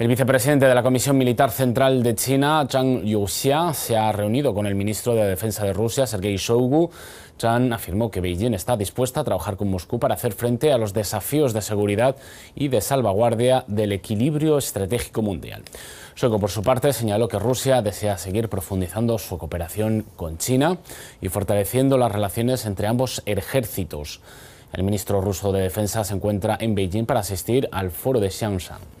El vicepresidente de la Comisión Militar Central de China, Chang Yuxia, se ha reunido con el ministro de Defensa de Rusia, Sergei Shoigu. Chang afirmó que Beijing está dispuesta a trabajar con Moscú para hacer frente a los desafíos de seguridad y de salvaguardia del equilibrio estratégico mundial. Shoigu, por su parte, señaló que Rusia desea seguir profundizando su cooperación con China y fortaleciendo las relaciones entre ambos ejércitos. El ministro ruso de Defensa se encuentra en Beijing para asistir al foro de Xiangshan.